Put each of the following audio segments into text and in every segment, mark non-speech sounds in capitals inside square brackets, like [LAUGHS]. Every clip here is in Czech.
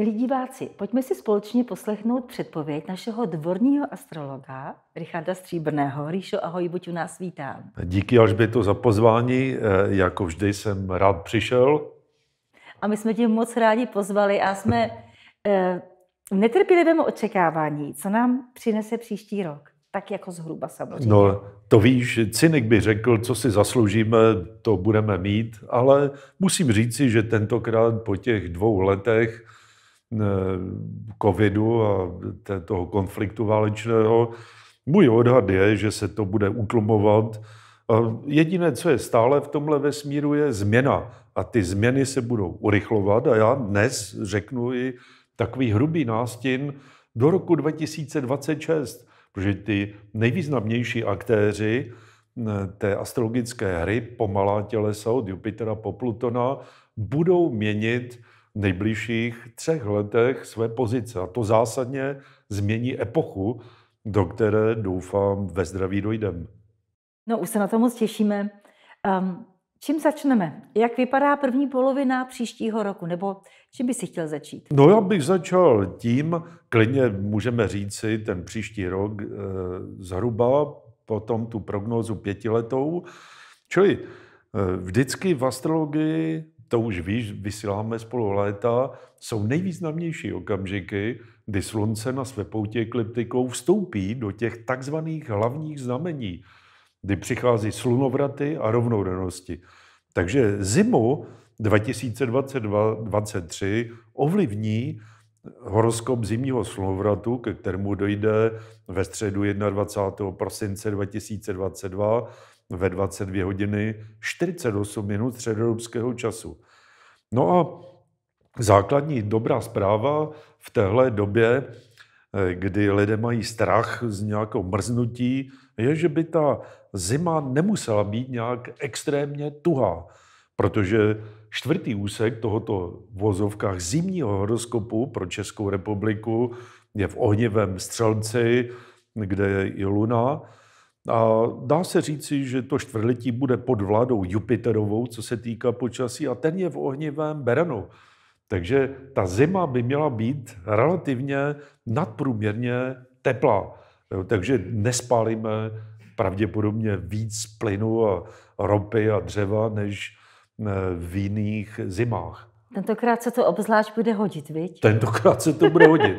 Milí diváci, pojďme si společně poslechnout předpověď našeho dvorního astrologa Richarda Stříbrného. Ríšo, ahoj, buď u nás vítám. Díky až by to za pozvání, eh, jako vždy jsem rád přišel. A my jsme tě moc rádi pozvali a jsme eh, v netrpělivém očekávání, co nám přinese příští rok. Tak jako zhruba samozřejmě. No, to víš, cynik by řekl, co si zasloužíme, to budeme mít, ale musím říci, že tentokrát po těch dvou letech Eh, covidu a toho konfliktu válečného. Můj odhad je, že se to bude utlumovat. Jediné, co je stále v tomhle vesmíru, je změna. A ty změny se budou urychlovat. A já dnes řeknu i takový hrubý nástin do roku 2026, protože ty nejvýznamnější aktéři eh, té astrologické hry pomalá tělesa od Jupitera po Plutona budou měnit nejbližších třech letech své pozice. A to zásadně změní epochu, do které doufám ve zdraví dojdeme. No už se na to moc těšíme. Um, čím začneme? Jak vypadá první polovina příštího roku? Nebo čím by si chtěl začít? No já bych začal tím, klidně můžeme říci ten příští rok e, zhruba, potom tu prognózu pětiletou. Čili e, vždycky v astrologii to už víš, vysíláme spolu léta, jsou nejvýznamnější okamžiky, kdy slunce na své poutě ekliptikou vstoupí do těch takzvaných hlavních znamení, kdy přichází slunovraty a rovnodennosti. Takže zimu 2022-2023 ovlivní horoskop zimního slunovratu, ke kterému dojde ve středu 21. prosince 2022, ve 22 hodiny 48 minut středoevropského času. No a základní dobrá zpráva v téhle době, eh, kdy lidé mají strach z nějakou mrznutí, je, že by ta zima nemusela být nějak extrémně tuhá, protože čtvrtý úsek tohoto vozovkách zimního horoskopu pro Českou republiku je v ohnivém střelci, kde je i luna, a dá se říci, že to čtvrtletí bude pod vládou Jupiterovou, co se týká počasí, a ten je v ohnivém beranu. Takže ta zima by měla být relativně nadprůměrně teplá. Takže nespálíme pravděpodobně víc plynu a ropy a dřeva, než eh, v jiných zimách. Tentokrát se to obzvlášť bude hodit, viď? Tentokrát se to bude hodit.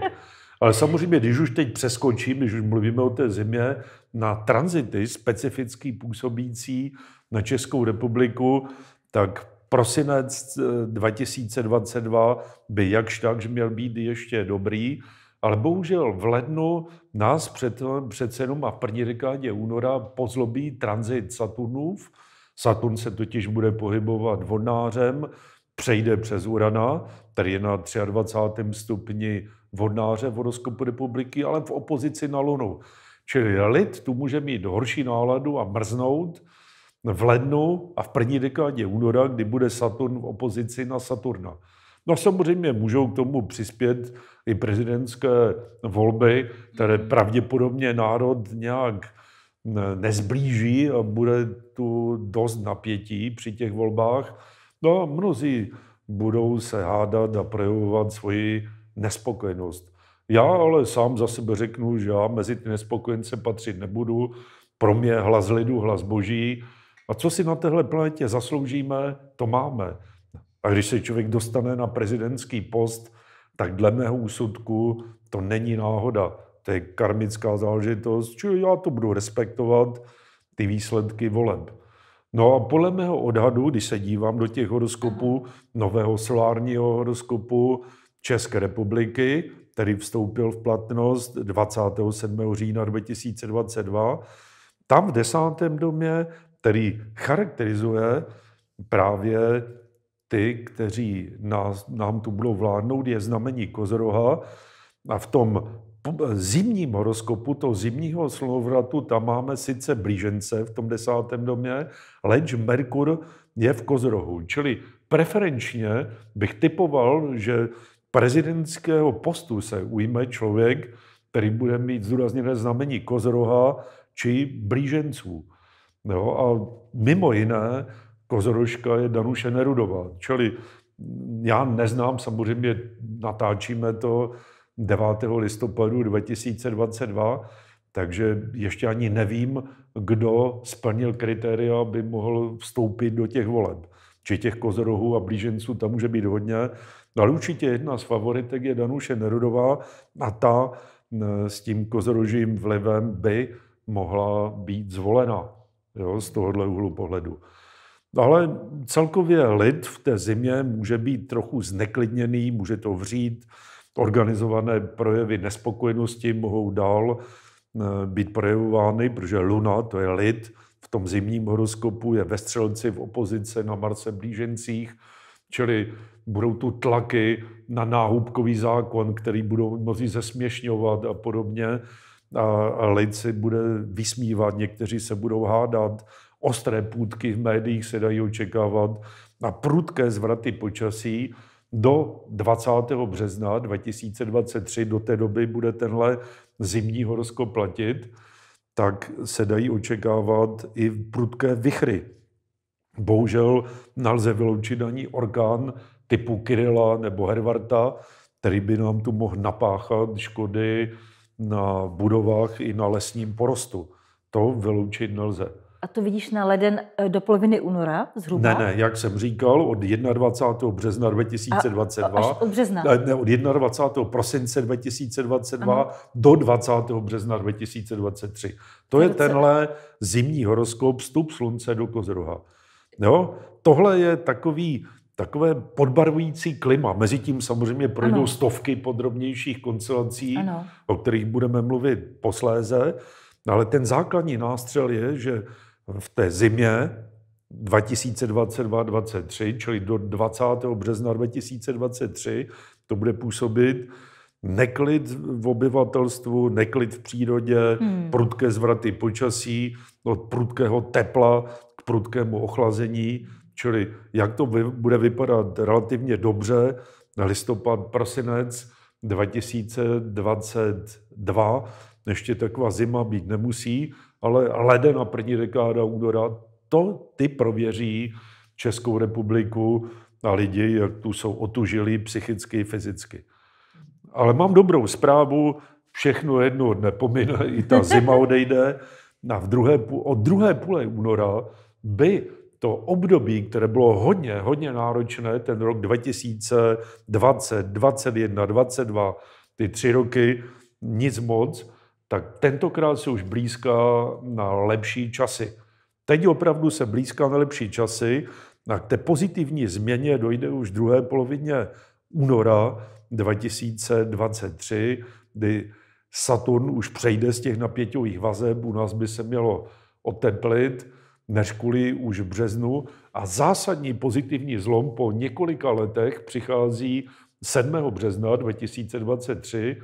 Ale samozřejmě, když už teď přeskočím, když už mluvíme o té zimě, na tranzity specificky působící na Českou republiku, tak prosinec 2022 eh, by jakž takž měl být ještě dobrý, ale bohužel v lednu nás před, přece jenom a v první dekádě února pozlobí tranzit Saturnův. Saturn se totiž bude pohybovat vodnářem, přejde přes Urana, který je na 23. stupni vodnáře v horoskopu republiky, ale v opozici na Lunu. Čili lid tu může mít horší náladu a mrznout v lednu a v první dekádě února, kdy bude Saturn v opozici na Saturna. No samozřejmě můžou k tomu přispět i prezidentské volby, které mhm. pravděpodobně národ nějak nezblíží a bude tu dost napětí při těch volbách. No a mnozí budou se hádat a projevovat svoji nespokojenost. Já ale sám za sebe řeknu, že já mezi ty nespokojence patřit nebudu. Pro mě hlas lidu, hlas boží. A co si na téhle planetě zasloužíme, to máme. A když se člověk dostane na prezidentský post, tak dle mého úsudku to není náhoda. To je karmická záležitost, čili já to budu respektovat, ty výsledky voleb. No a podle mého odhadu, když se dívám do těch horoskopů, nového solárního horoskopu České republiky, který vstoupil v platnost 27. října 2022. Tam v desátém domě, který charakterizuje právě ty, kteří nás, nám tu budou vládnout, je znamení kozoroha. A v tom zimním horoskopu, toho zimního slunovratu, tam máme sice blížence v tom desátém domě, leč Merkur je v kozorohu. Čili preferenčně bych typoval, že prezidentského postu se ujme člověk, který bude mít zdůrazněné znamení kozroha či blíženců. Jo? No a mimo jiné Kozoroška je Danuše Nerudová. Čili já neznám, samozřejmě natáčíme to 9. listopadu 2022, takže ještě ani nevím, kdo splnil kritéria, aby mohl vstoupit do těch voleb. Či těch kozorohů a blíženců tam může být hodně, No, ale určitě jedna z favoritek je Danuše Nerudová a ta e, s tím kozorožím vlivem by mohla být zvolena jo, z tohohle úhlu pohledu. Ale celkově lid v té zimě může být trochu zneklidněný, může to vřít, organizované projevy nespokojenosti mohou dál e, být projevovány, protože luna, to je lid, v tom zimním horoskopu je ve střelci v opozice na Marse blížencích, čili budou tu tlaky na náhubkový zákon, který budou mnozí zesměšňovat a podobně. A, lid si bude vysmívat, někteří se budou hádat, ostré půdky v médiích se dají očekávat a prudké zvraty počasí do 20. března 2023, do té doby bude tenhle zimní horoskop platit, tak se dají očekávat i prudké vychry. Bohužel nelze vyloučit ani orkán typu Kirila nebo Hervarta, který by nám tu mohl napáchat škody na budovách i na lesním porostu. To vyloučit nelze. A to vidíš na leden eh, do poloviny února zhruba? Ne, ne, jak jsem říkal, od 21. března 2022. A, až od března? Eh, ne, od 21. prosince 2022 ano. do 20. března 2023. To je tenhle zimní horoskop, vstup slunce do kozruha. Jo? Tohle je takový takové podbarvující klima. Mezitím samozřejmě projdou ano. stovky podrobnějších konsolancí, ano. o kterých budeme mluvit posléze, ale ten základní nástřel je, že v té zimě 2022-2023, čili do 20. března 2023, to bude působit neklid v obyvatelstvu, neklid v přírodě, hmm. prudké zvraty počasí, od prudkého tepla k prudkému ochlazení Čili jak to bude vypadat relativně dobře na listopad, prosinec 2022, ještě taková zima být nemusí, ale leden na první dekáda února, to ty prověří Českou republiku a lidi, jak tu jsou otužili psychicky fyzicky. Ale mám dobrou zprávu, všechno jedno dne pomine, i ta zima odejde. na v druhé, od druhé půle února by to období, které bylo hodně, hodně náročné, ten rok 2020, 2021, 2022, ty tři roky, nic moc, tak tentokrát se už blízká na lepší časy. Teď opravdu se blízká na lepší časy, a k té pozitivní změně dojde už v druhé polovině února 2023, kdy Saturn už přejde z těch napěťových vazeb, u nás by se mělo oteplit, než kvůli už v březnu a zásadní pozitivní zlom po několika letech přichází 7. března 2023.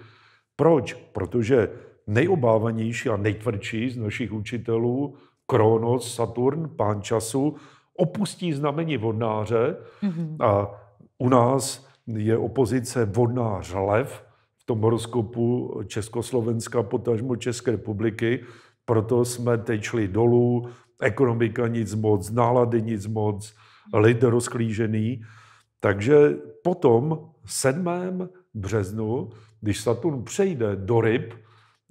Proč? Protože nejobávanější a nejtvrdší z našich učitelů, Kronos, Saturn, pán času, opustí znamení vodnáře mm-hmm. a u nás je opozice vodnář lev v tom horoskopu Československa, potažmo České republiky, proto jsme teď šli dolů, ekonomika nic moc, nálady nic moc, hmm. lid rozklížený. Takže potom 7. březnu, když Saturn přejde do ryb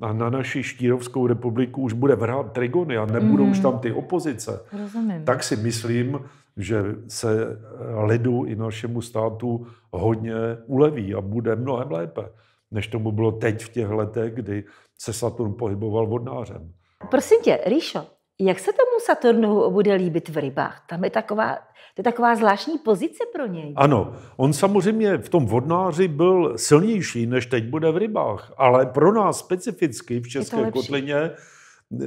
a na naši Štírovskou republiku už bude vrát trigony a nebudou mm. už hmm. tam ty opozice, Rozumím. tak si myslím, že se eh, lidu i našemu státu hodně uleví a bude mnohem lépe, než tomu bylo teď v těch letech, kdy se Saturn pohyboval vodnářem. Prosím tě, Ríšo, jak se tomu Saturnu bude líbit v rybách? Tam je taková, to je taková zvláštní pozice pro něj. Ano, on samozřejmě v tom vodnáři byl silnější, než teď bude v rybách, ale pro nás specificky v České kotlině eh,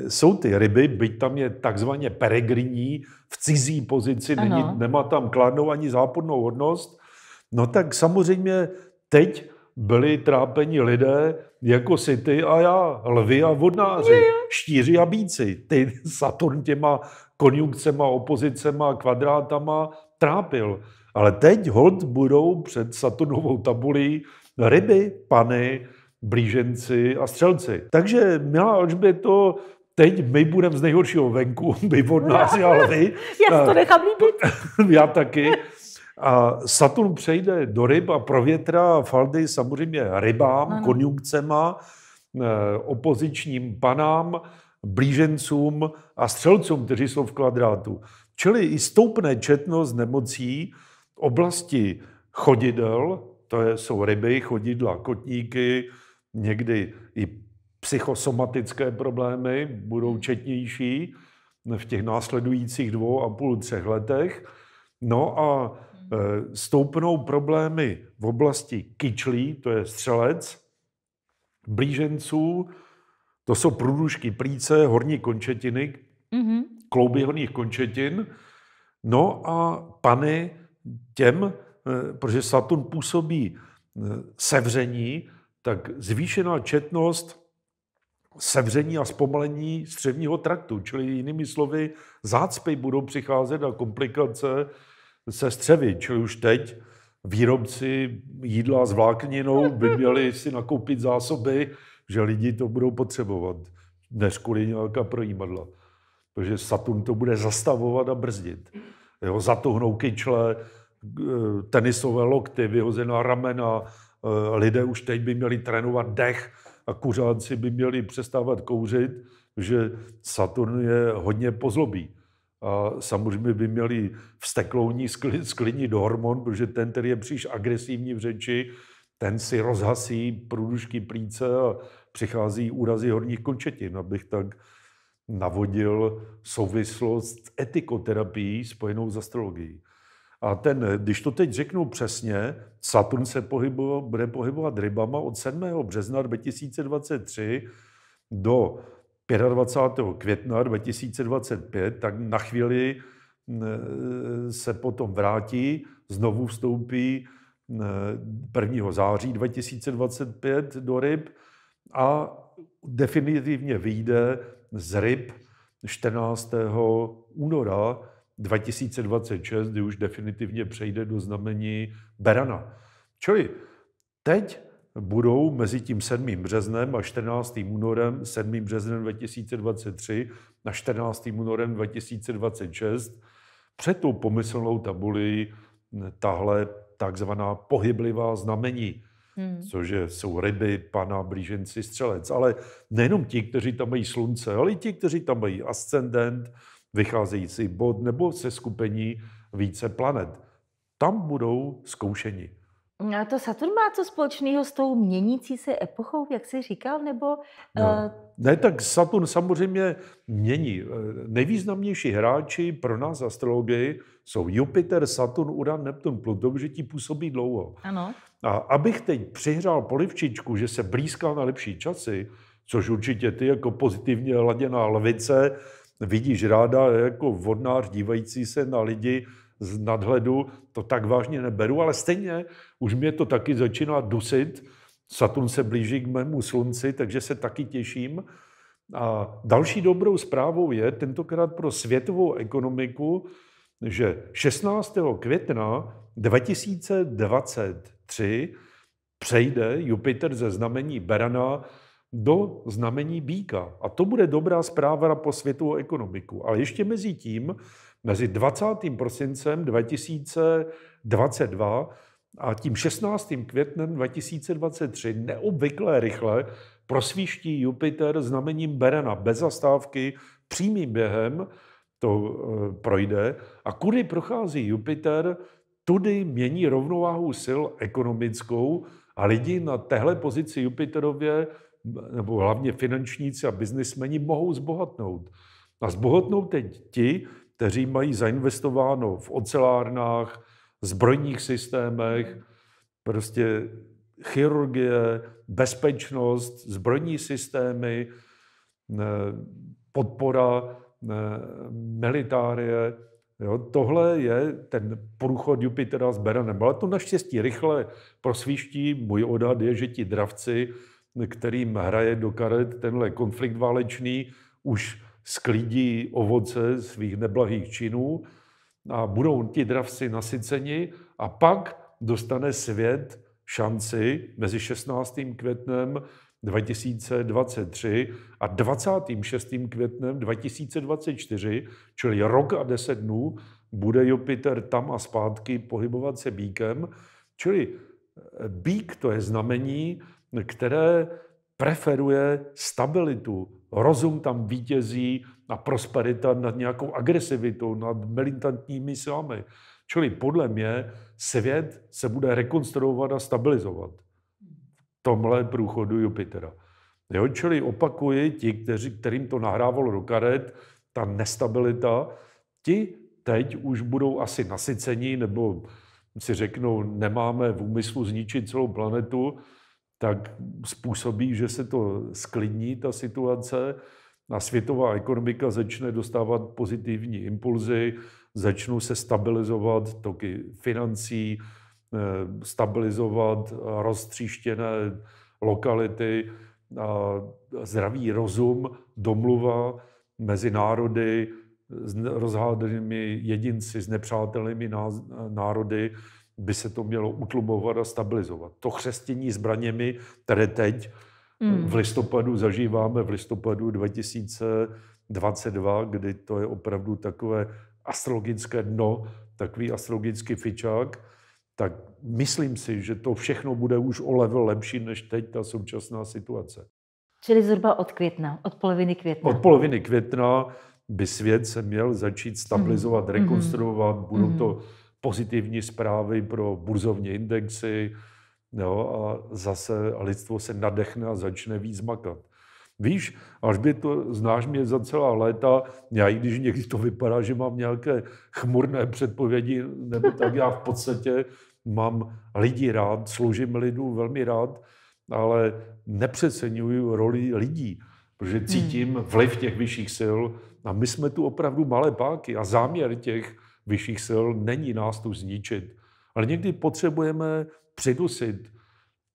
jsou ty ryby, byť tam je takzvaně peregrinní, v cizí pozici, není, nemá tam kladnou ani zápornou hodnost, no tak samozřejmě teď byli trápeni lidé jako si ty a já, lvy a vodnáři, štíři a bíci. Ty Saturn těma konjunkcema, opozicema, kvadrátama trápil. Ale teď hold budou před Saturnovou tabulí ryby, pany, blíženci a střelci. Takže, milá Alžběto, teď my budeme z nejhoršího venku, my vodnáři a lvy. [LAUGHS] Já to nechám líbit. [LAUGHS] já taky. A Saturn přejde do ryb a provětrá faldy samozřejmě rybám, ano. konjunkcema, eh, opozičním panám, blížencům a střelcům, kteří jsou v kvadrátu. Čili i stoupne četnost nemocí oblasti chodidel, to je, jsou ryby, chodidla, kotníky, někdy i psychosomatické problémy budou hmm. četnější v těch následujících dvou a půl, třech letech. No a Eh, stoupnou problémy v oblasti kyčlí, to je střelec, blíženců, to jsou průdušky plíce, horní končetiny, mm-hmm. klouby horních končetin, no a pany těm, eh, protože Saturn působí eh, sevření, tak zvýšená četnost sevření a zpomalení střevního traktu, čili jinými slovy zácpy budou přicházet a komplikace se střevy, čili už teď výrobci jídla s vlákninou by mhm. měli si nakoupit zásoby, že lidi to budou potřebovat, než kvůli nějaká projímadla. Protože Saturn to bude zastavovat a brzdit. Jo, zatuhnou kyčle, eh, tenisové lokty, vyhozená ramena, eh, lidé už teď by měli trénovat dech a kuřáci by měli přestávat kouřit, že Saturn je hodně pozlobí a samozřejmě by měli vsteklouní sklidní do hormon, protože ten, který je příliš agresivní v řeči, ten si rozhasí průdušky plíce a přichází úrazy horních končetin, abych tak navodil souvislost s etikoterapií spojenou s astrologií. A ten, když to teď řeknu přesně, Saturn se pohybuje, bude pohybovat rybama od 7. března 2023 do 25. května 2025, tak na chvíli eh, se potom vrátí, znovu vstoupí 1. Eh, září 2025 do ryb a definitivně vyjde z ryb 14. února 2026, kdy už definitivně přejde do znamení Berana. Čili teď budou mezi tím 7. březnem a 14. únorem, 7. březnem 2023 na 14. únorem 2026 před tou pomyslnou tabuli tahle takzvaná pohyblivá znamení, hmm. což jsou ryby, pana, blíženci, střelec. Ale nejenom ti, kteří tam mají slunce, ale i ti, kteří tam mají ascendent, vycházející bod nebo se skupení více planet. Tam budou zkoušeni. No to Saturn má co společného s tou měnící se epochou, jak jsi říkal, nebo... No. Uh... Ne, tak Saturn samozřejmě mění. Eh, nejvýznamnější hráči pro nás astrologii jsou Jupiter, Saturn, Uran, Neptun, Pluto, že ti působí dlouho. Ano. A abych teď přihrál polivčičku, že se blízká na lepší časy, což určitě ty jako pozitivně laděná lvice vidíš ráda jako vodnář dívající se na lidi, z nadhledu to tak vážně neberu, ale stejně už mě to taky začíná dusit. Saturn se blíží k mému slunci, takže se taky těším. A další dobrou zprávou je, tentokrát pro světovou ekonomiku, že 16. května 2023 přejde Jupiter ze znamení Berana do znamení Bíka. A to bude dobrá zpráva pro světovou ekonomiku. Ale ještě mezi tím mezi 20. prosincem 2022 a tím 16. květnem 2023 neobvykle rychle prosvíští Jupiter znamením Berena bez zastávky přímým během, to e, projde. A kudy prochází Jupiter, tudy mění rovnováhu sil ekonomickou a lidi na téhle pozici Jupiterově, nebo hlavně finančníci a biznismeni, mohou zbohatnout. A zbohatnou teď ti, kteří mají zainvestováno v ocelárnách, zbrojních systémech, prostě chirurgie, bezpečnost, zbrojní systémy, eh, podpora eh, militárie. Jo, tohle je ten průchod Jupitera s Beranem. Ale to naštěstí rychle prosvíští. Můj odhad je, že ti dravci, kterým hraje do karet tenhle konflikt válečný, už sklídí ovoce svých neblahých činů a budou ti dravci nasyceni a pak dostane svět šanci mezi 16. květnem 2023 a 26. květnem 2024, čili rok a deset dnů, bude Jupiter tam a zpátky pohybovat se bíkem. Čili eh, bík to je znamení, které preferuje stabilitu, Rozum tam vítězí a prosperita nad nějakou agresivitou, nad militantními silami. Čili podle mě svět se bude rekonstruovat a stabilizovat v tomhle průchodu Jupitera. Jo, čili opakuji, ti, kteří, kterým to nahrávalo do karet, ta nestabilita, ti teď už budou asi nasycení nebo si řeknou, nemáme v úmyslu zničit celou planetu, tak způsobí, že se to sklidní, ta situace, a světová ekonomika začne dostávat pozitivní impulzy, začnou se stabilizovat toky financí, eh, stabilizovat roztříštěné lokality, a zdravý rozum, domluva mezi národy, s rozhádanými jedinci, s nepřátelými národy, by se to mělo utlumovat a stabilizovat. To chřestění zbraněmi, které teď mm. v listopadu zažíváme, v listopadu 2022, kdy to je opravdu takové astrologické dno, takový astrologický fičák, tak myslím si, že to všechno bude už o level lepší než teď ta současná situace. Čili zhruba od května, od poloviny května. Od poloviny května by svět se měl začít mhm. stabilizovat, mm. rekonstruovat, mm. budou mhm. to pozitivní zprávy pro burzovní indexy jo, a zase lidstvo se nadechne a začne víc makat. Víš, až by to, znáš mě za celá léta, já i když někdy to vypadá, že mám nějaké chmurné předpovědi, nebo tak já v podstatě mám lidi rád, sloužím lidu velmi rád, ale nepřeceňuju roli lidí, protože hmm. cítím vliv těch vyšších sil a my jsme tu opravdu malé páky a záměr těch vyšších sil není nás tu zničit. Ale někdy potřebujeme přidusit,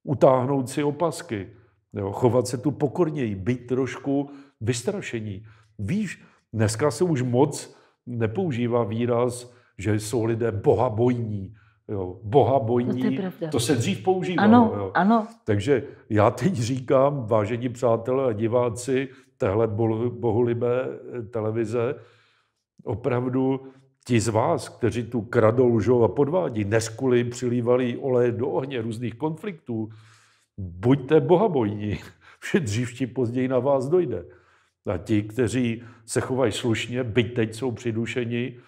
utáhnout si opasky, jo, chovat se tu pokorněji, být trošku vystrašení. Víš, dneska se už moc nepoužívá výraz, že jsou lidé bohabojní. Jo, bohabojní, no to, to se dřív používalo. Ano, jo. ano. Takže já teď říkám, vážení přátelé a diváci téhle bohulibé eh, televize, opravdu Ti z vás, kteří tu kradou, lžou a podvádí, neskuli přilívali olej do ohně různých konfliktů, buďte bohabojní, vše [LAUGHS] dřív či později na vás dojde. A ti, kteří se chovají slušně, byť teď jsou přidušeni,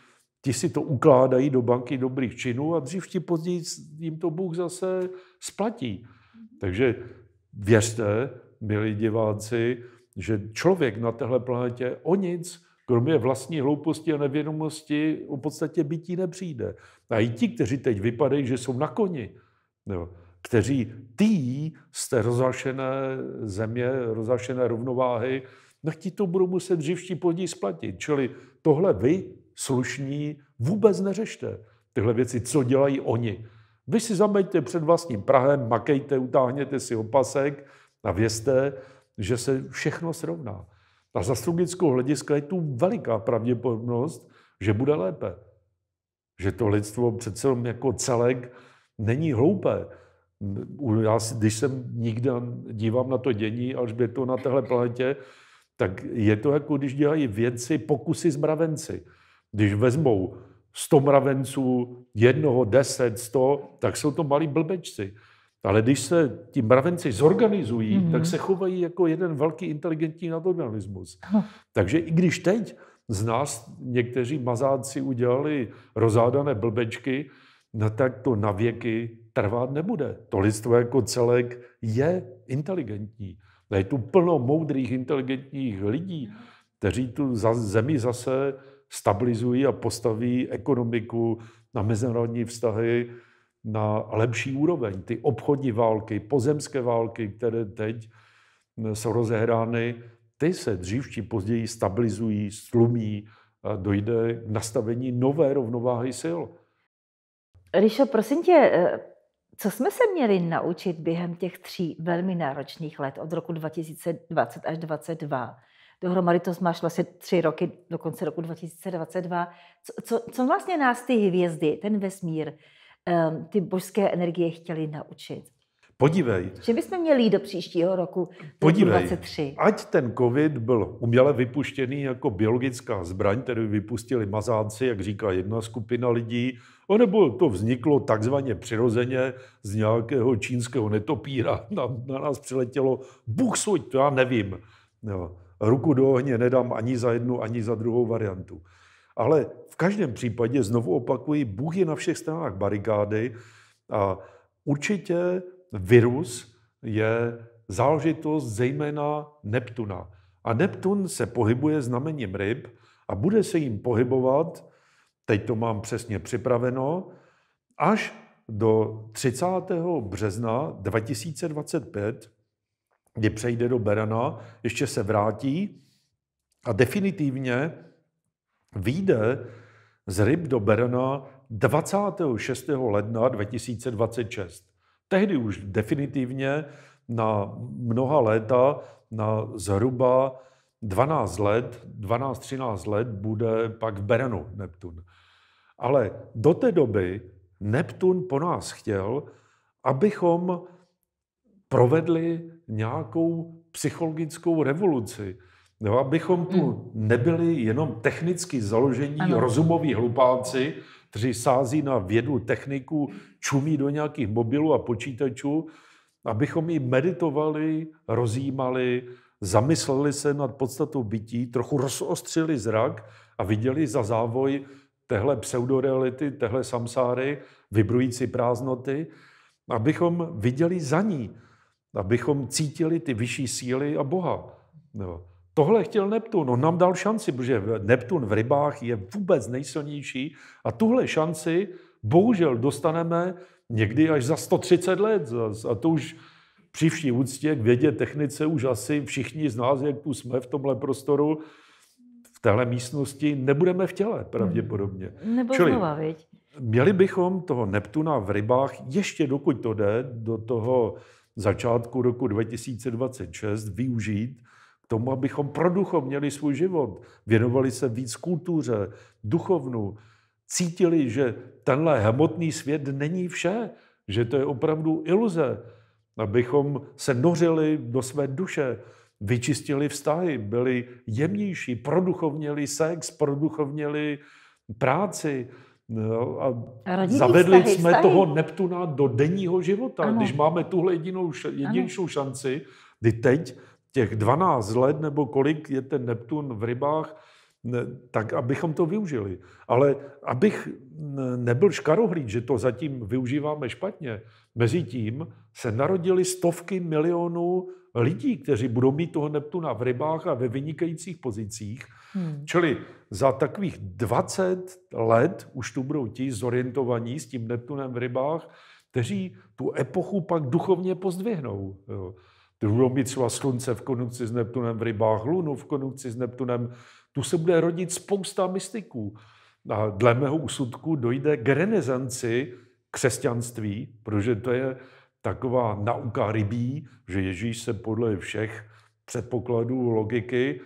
ti si to ukládají do banky dobrých činů a dřív či později jim to Bůh zase splatí. Takže věřte, milí diváci, že člověk na téhle planetě o nic kromě vlastní hlouposti a nevědomosti o podstatě bytí nepřijde. A i ti, kteří teď vypadají, že jsou na koni, jo, kteří tý z té rozhašené země, rozhašené rovnováhy, no ti to budou muset dřív podí splatit. Čili tohle vy, slušní, vůbec neřešte. Tyhle věci, co dělají oni. Vy si zameďte před vlastním Prahem, makejte, utáhněte si opasek a vězte, že se všechno srovná. A z astrologického hlediska je tu veliká pravděpodobnost, že bude lépe. Že to lidstvo přece jako celek není hloupé. Já, když jsem nikdy dívám na to dění to na téhle planetě, tak je to jako když dělají věci, pokusy s mravenci. Když vezmou 100 mravenců, jednoho, deset, sto, tak jsou to malí blbečci. Ale když se ti mravenci zorganizují, mm-hmm. tak se chovají jako jeden velký inteligentní nadorganismus. Takže i když teď z nás někteří mazáci udělali rozádané blbečky, no tak to navěky trvat nebude. To lidstvo jako celek je inteligentní. Je tu plno moudrých, inteligentních lidí, kteří tu za zemi zase stabilizují a postaví ekonomiku na mezinárodní vztahy, na lepší úroveň. Ty obchodní války, pozemské války, které teď eh, jsou rozehrány, ty se dřív či později stabilizují, slumí, a dojde k nastavení nové rovnováhy sil. Ríšo, prosím tě, eh, co jsme se měli naučit během těch tří velmi náročných let od roku 2020 až 2022? Dohromady to máš vlastně tři roky do konce roku 2022. Co, co, co vlastně nás ty hvězdy, ten vesmír, Ehm, ty božské energie chtěli naučit. Podívej. Že bychom měli do příštího roku Podívej, Ať ten covid byl uměle vypuštěný jako biologická zbraň, kterou vypustili mazánci, jak říká jedna skupina lidí, anebo to vzniklo takzvaně přirozeně z nějakého čínského netopíra. Na, na nás přiletělo Bůh suď, to já nevím. Jo. No, ruku do ohně nedám ani za jednu, ani za druhou variantu. Ale v každém případě, znovu opakuji, Bůh je na všech stranách barikády a určitě virus je záležitost zejména Neptuna. A Neptun se pohybuje znamením ryb a bude se jim pohybovat, teď to mám přesně připraveno, až do 30. března 2025, kdy přejde do Berana, ještě se vrátí a definitivně vyjde z ryb do Berna 26. ledna 2026. Tehdy už definitivně na mnoha léta, na zhruba 12 let, 12-13 let bude pak v Berenu Neptun. Ale do té doby Neptun po nás chtěl, abychom provedli nějakou psychologickou revoluci. No, abychom tu hmm. nebyli jenom technicky založení ano. rozumoví hlupáci, kteří sází na vědu, techniku, čumí do nějakých mobilů a počítačů, abychom ji meditovali, rozjímali, zamysleli se nad podstatou bytí, trochu rozostřili zrak a viděli za závoj téhle pseudoreality, téhle samsáry, vibrující prázdnoty, abychom viděli za ní, abychom cítili ty vyšší síly a Boha. No. Tohle chtěl Neptun, on nám dal šanci, protože Neptun v rybách je vůbec nejsilnější a tuhle šanci bohužel dostaneme někdy až za 130 let. A to už při vší úctě k vědě technice už asi všichni z nás, jak tu jsme v tomhle prostoru, v téhle místnosti nebudeme v těle hmm. pravděpodobně. Nebo Čili, znova, viď? Měli bychom toho Neptuna v rybách ještě dokud to jde do toho začátku roku 2026 využít, k tomu, abychom pro ducho měli svůj život, věnovali se víc kultuře, duchovnu, cítili, že tenhle hmotný svět není vše, že to je opravdu iluze, abychom se nořili do své duše, vyčistili vztahy, byli jemnější, produchovněli sex, produchovněli práci, No, a zavedli vztahy, jsme vztahy. toho Neptuna do denního života. Ano. Když máme tuhle jedinou, jedinou šanci, kdy teď těch 12 let nebo kolik je ten Neptun v rybách, tak abychom to využili. Ale abych nebyl škarohlíd, že to zatím využíváme špatně, mezi tím se narodili stovky milionů lidí, kteří budou mít toho Neptuna v rybách a ve vynikajících pozicích. Hmm. Čili za takových 20 let už tu budou ti zorientovaní s tím Neptunem v rybách, kteří tu epochu pak duchovně pozdvihnou. Jo. Ty budou mít třeba slunce v konukci s Neptunem v rybách, lunu v konukci s Neptunem, tu se bude rodit spousta mystiků. A dle mého úsudku dojde k renesanci křesťanství, protože to je taková nauka rybí, že Ježíš se podle všech předpokladů logiky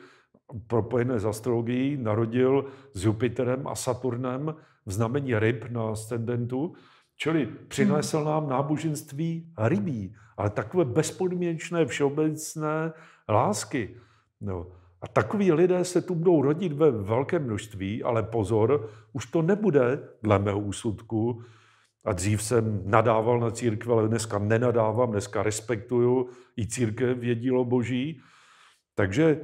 propojené s astrologií narodil s Jupiterem a Saturnem v znamení ryb na ascendentu Čili hmm. přinesl nám náboženství rybí, ale takové bezpodmínečné, všeobecné lásky. No. A takový lidé se tu budou rodit ve velkém množství, ale pozor, už to nebude, dle mého úsudku, a dřív jsem nadával na církve, ale dneska nenadávám, dneska respektuju i církev je dílo boží. Takže,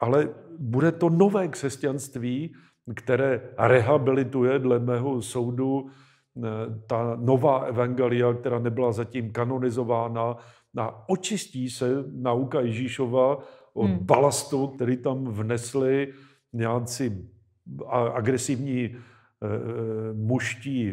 ale bude to nové křesťanství, které rehabilituje dle mého soudu Eh, ta nová evangelia, která nebyla zatím kanonizována, na očistí se nauka Ježíšova od hmm. balastu, který tam vnesli nějací agresivní eh, eh, muští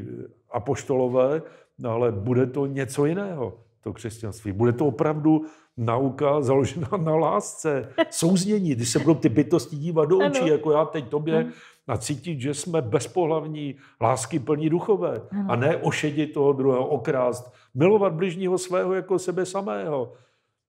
apoštolové, no ale bude to něco jiného, to křesťanství. Bude to opravdu nauka založená na lásce, [LAUGHS] souznění, když se budou ty bytosti dívat do očí, ano. jako já teď tobě, hmm a cítit, že jsme bezpohlavní, lásky plní duchové ano. a ne ošedit toho druhého, okrást, milovat bližního svého jako sebe samého.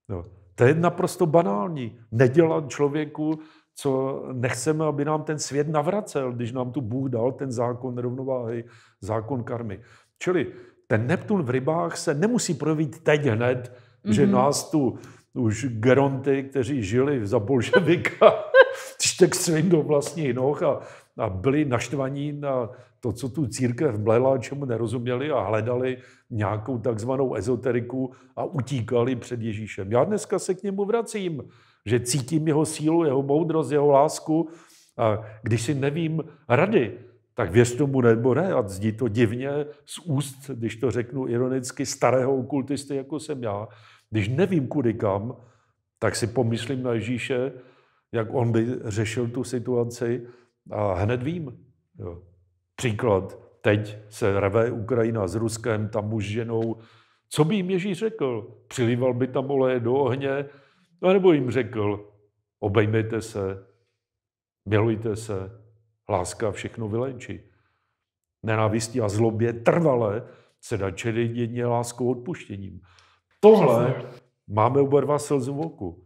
No, to je naprosto banální. Nedělat člověku, co nechceme, aby nám ten svět navracel, když nám tu Bůh dal ten zákon rovnováhy, zákon karmy. Čili ten Neptun v rybách se nemusí projevit teď hned, mm-hmm. že mhm. nás tu už geronty, kteří žili za bolševika, štek [LAUGHS] svým do vlastních noh a a byli naštvaní na to, co tu církev blela, čemu nerozuměli a hledali nějakou takzvanou ezoteriku a utíkali před Ježíšem. Já dneska se k němu vracím, že cítím jeho sílu, jeho moudrost, jeho lásku a když si nevím rady, tak věř tomu nebo ne, a zní to divně z úst, když to řeknu ironicky, starého okultisty, jako jsem já. Když nevím kudy kam, tak si pomyslím na Ježíše, jak on by řešil tu situaci a hned vím. Jo. Příklad, teď se reve Ukrajina s Ruskem, tam už ženou. Co by jim Ježíš řekl? Přilíval by tam oleje do ohně? No nebo jim řekl, obejmejte se, milujte se, láska všechno vyléčí. Nenávistí a zlobě trvale se dá jedině láskou odpuštěním. Tohle máme oba dva slzu v oku.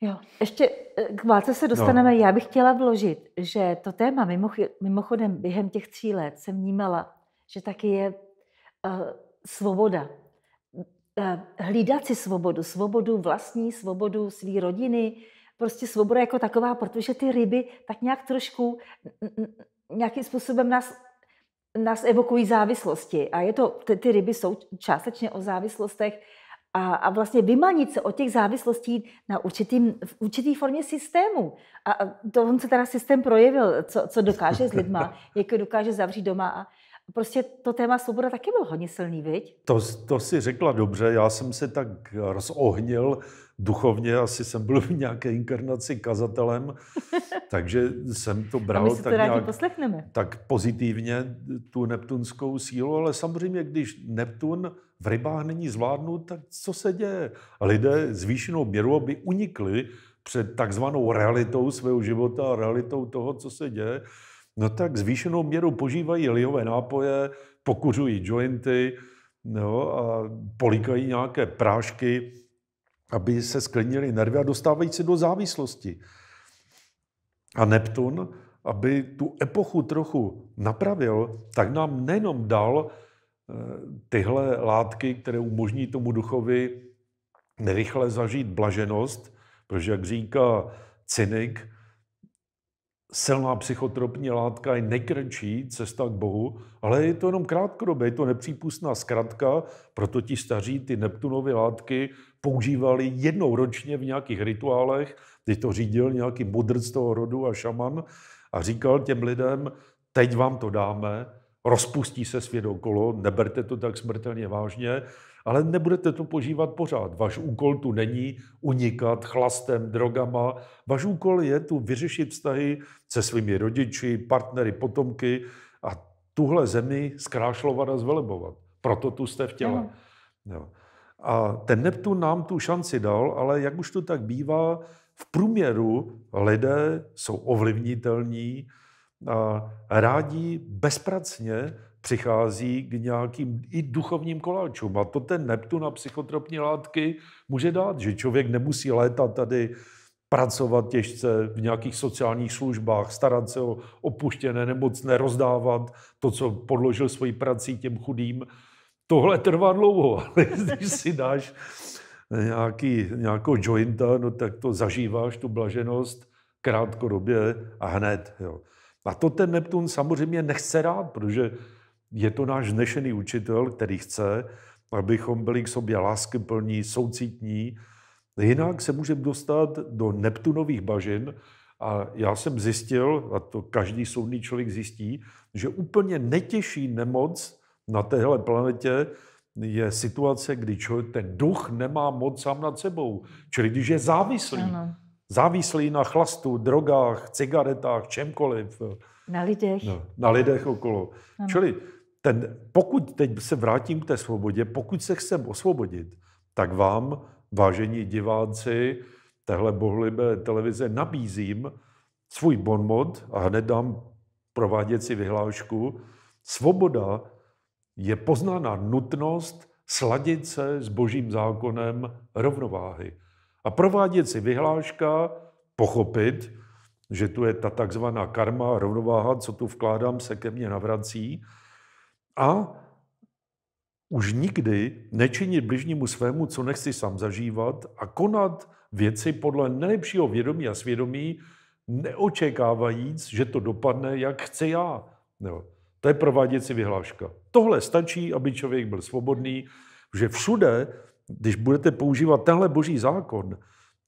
Jo. Ještě eh, k válce se dostaneme. No. Já bych chtěla vložit, že to téma mimochodem během těch tří let jsem vnímala, že taky je uh, svoboda. Uh, hlídat si svobodu, svobodu vlastní, svobodu své rodiny, prostě svoboda jako taková, protože ty ryby tak nějak trošku, nějakým způsobem nás nás evokují závislosti. A je to, ty, ty ryby jsou částečně o závislostech, a, a vlastně vymanit se od těch závislostí na určitým, v určitý formě systému. A to on se teda systém projevil, co, co dokáže s lidma, [LAUGHS] jak dokáže zavřít doma a Prostě to téma svoboda taky bylo hodně silný, viď? To, to si řekla dobře, já jsem se tak rozohnil, duchovně asi jsem byl v nějaké inkarnaci kazatelem, [LAUGHS] takže jsem to bral tak to nějak, poslechneme. tak pozitivně tu neptunskou sílu, ale samozřejmě, když Neptun v rybách není zvládnut, tak co se děje? Lidé zvýšenou měrou aby unikli před takzvanou realitou svého života a realitou toho, co se děje, no tak zvýšenou měrou požívají lihové nápoje, pokuřují jointy, no, a polikají nějaké prášky, aby se sklenili nervy a dostávají se do závislosti. A Neptun, aby tu epochu trochu napravil, tak nám nejenom dal eh, tyhle látky, které umožní tomu duchovi nerychle zažít blaženost, protože, jak říká cynik, silná psychotropní látka je nejkrenčí cesta k Bohu, ale je to jenom krátkodobé, je to nepřípustná zkratka, proto ti staří ty Neptunovy látky používali jednou ročně v nějakých rituálech, když to řídil nějaký z toho rodu a šaman a říkal těm lidem, teď vám to dáme, rozpustí se svět okolo, neberte to tak smrtelně vážně, ale nebudete to požívat pořád. Váš úkol tu není unikat chlastem, drogama. Váš úkol je tu vyřešit vztahy se svými rodiči, partnery, potomky a tuhle zemi zkrášlovat a zvelebovat. Proto tu jste v těle. Jo. Jo. A ten Neptun nám tu šanci dal, ale jak už to tak bývá, v průměru lidé jsou ovlivnitelní a rádi bezpracně přichází k nějakým i duchovním koláčům. A to ten Neptun a psychotropní látky může dát, že člověk nemusí létat tady pracovat těžce v nějakých sociálních službách, starat se o opuštěné, nemocné, rozdávat to, co podložil svoji prací těm chudým Tohle trvá dlouho, [LAUGHS] ale když si dáš nějaký, nějakou jointa, no tak to zažíváš, tu blaženost, krátkodobě a hned. Jo. A to ten Neptun samozřejmě nechce rád, protože je to náš znešený učitel, který chce, abychom byli k sobě láskyplní, soucitní. Jinak se můžeme dostat do Neptunových bažin a já jsem zjistil, a to každý soudný člověk zjistí, že úplně netěší nemoc na téhle planetě je situace, kdy člověk, ten duch nemá moc sám nad sebou. Čili když je závislý, ano. závislý na chlastu, drogách, cigaretách, čemkoliv. Na lidech. No, na lidech okolo. Ano. Čili ten, pokud teď se vrátím k té svobodě, pokud se chcem osvobodit, tak vám, vážení diváci, téhle bohlibé televize nabízím svůj bonmot a hned dám prováděcí vyhlášku. Svoboda je poznána nutnost sladit se s božím zákonem rovnováhy. A prováděcí vyhláška pochopit, že tu je ta takzvaná karma, rovnováha, co tu vkládám, se ke mně navrací. A už nikdy nečinit bližnímu svému, co nechci sám zažívat a konat věci podle nejlepšího vědomí a svědomí, neočekávajíc, že to dopadne, jak chci já. Jo. To je prováděcí vyhláška. Tohle stačí, aby člověk byl svobodný, že všude, když budete používat tenhle boží zákon,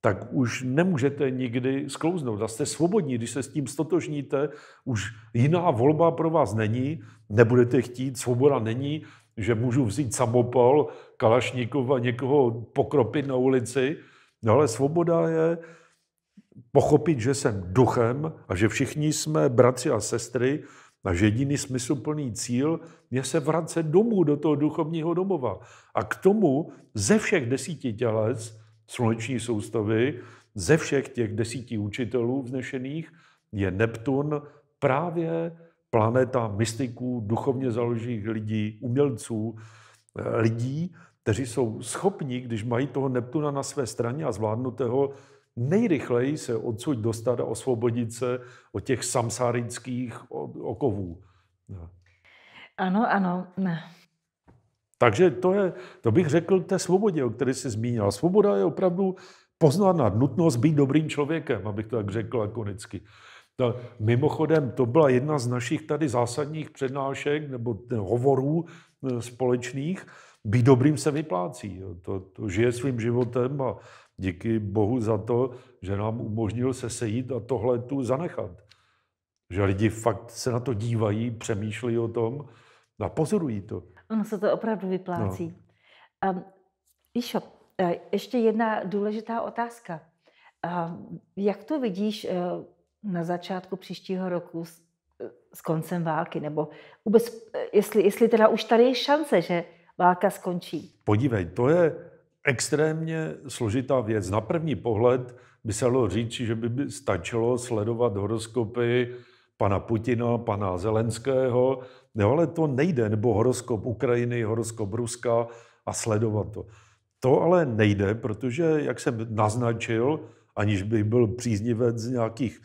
tak už nemůžete nikdy sklouznout. A jste svobodní, když se s tím stotožníte, už jiná volba pro vás není, nebudete chtít, svoboda není, že můžu vzít samopal, kalašníkov a někoho pokropit na ulici. No ale svoboda je pochopit, že jsem duchem a že všichni jsme bratři a sestry Náš jediný smysluplný cíl je se vracet domů, do toho duchovního domova. A k tomu ze všech desíti tělec sluneční soustavy, ze všech těch desíti učitelů vznešených, je Neptun právě planeta mystiků, duchovně založených lidí, umělců, eh, lidí, kteří jsou schopni, když mají toho Neptuna na své straně a zvládnutého toho nejrychleji se odsud dostat a osvobodit se od těch samsárických okovů. No. Ano, ano. Ne. Takže to, je, to bych řekl té svobodě, o které jsi zmínila. Svoboda je opravdu poznána nutnost být dobrým člověkem, abych to tak řekl lakonicky. To, no, mimochodem, to byla jedna z našich tady zásadních přednášek nebo hovorů e, společných. Být dobrým se vyplácí. To, to žije svým životem a Díky Bohu za to, že nám umožnil se sejít a tohle tu zanechat. Že lidi fakt se na to dívají, přemýšlí o tom a pozorují to. Ono se to opravdu vyplácí. No. Um, ehm, Išo, e, ještě jedna důležitá otázka. Ehm, jak to vidíš e, na začátku příštího roku s, e, s koncem války? Nebo vůbec, jestli, jestli teda už tady je šance, že válka skončí? Podívej, to je extrémně složitá věc. Na první pohled by se dalo říct, že by stačilo sledovat horoskopy pana Putina, pana Zelenského, no, ale to nejde, nebo horoskop Ukrajiny, horoskop Ruska a sledovat to. To ale nejde, protože, jak jsem naznačil, aniž bych byl příznivec nějakých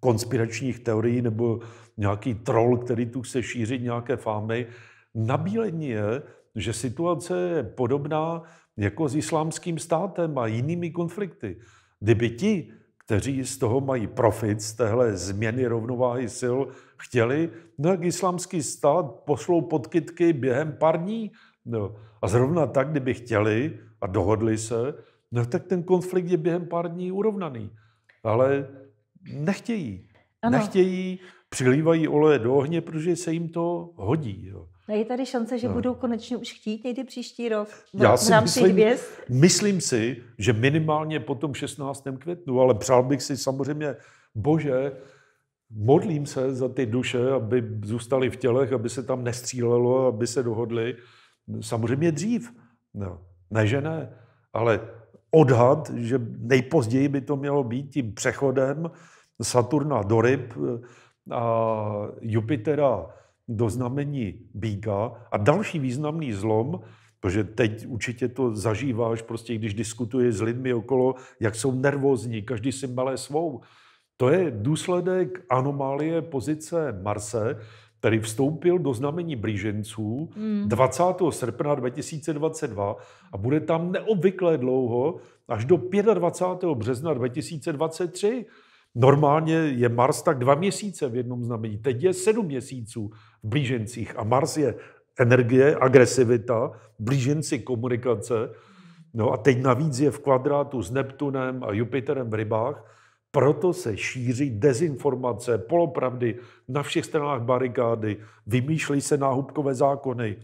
konspiračních teorií nebo nějaký troll, který tu chce šířit nějaké fámy, nabílení je, že situace je podobná jako s islámským státem a jinými konflikty. Kdyby ti, kteří z toho mají profit, z téhle změny rovnováhy sil, chtěli, no jak islámský stát poslou podkytky během pár dní. No. A zrovna tak, kdyby chtěli a dohodli se, no tak ten konflikt je během pár dní urovnaný. Ale nechtějí. Ano. Nechtějí, přilívají oleje do ohně, protože se jim to hodí. Jo. No je tady šance, že no. budou konečně už chtít někdy příští rok v, Já si v rámci myslím, hvězd? Myslím si, že minimálně po tom 16. květnu, ale přál bych si samozřejmě, bože, modlím se za ty duše, aby zůstaly v tělech, aby se tam nestřílelo, aby se dohodli. Samozřejmě dřív. No. Ne, že ne, ale odhad, že nejpozději by to mělo být tím přechodem Saturna do ryb eh, a Jupitera do znamení Bíga a další významný zlom, protože teď určitě to zažíváš, prostě když diskutuješ s lidmi okolo, jak jsou nervózní, každý si malé svou. To je důsledek anomálie pozice Marse, který vstoupil do znamení blíženců mm. 20. srpna 2022 a bude tam neobvykle dlouho, až do 25. března 2023. Normálně je Mars tak dva měsíce v jednom znamení. Teď je sedm měsíců v blížencích a Mars je energie, agresivita, blíženci komunikace. No a teď navíc je v kvadrátu s Neptunem a Jupiterem v rybách, proto se šíří dezinformace, polopravdy na všech stranách barikády, vymýšlí se náhubkové zákony,